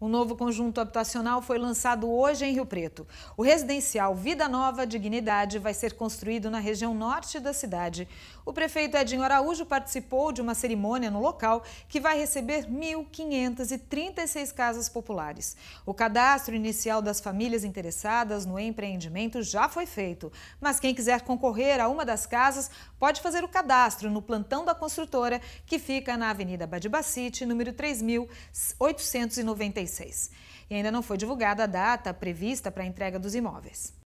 Um novo conjunto habitacional foi lançado hoje em Rio Preto. O residencial Vida Nova Dignidade vai ser construído na região norte da cidade. O prefeito Edinho Araújo participou de uma cerimônia no local que vai receber 1.536 casas populares. O cadastro inicial das famílias interessadas no empreendimento já foi feito, mas quem quiser concorrer a uma das casas pode fazer o cadastro no plantão da construtora, que fica na Avenida Badibacite, número 3.896. 36. E ainda não foi divulgada a data prevista para a entrega dos imóveis.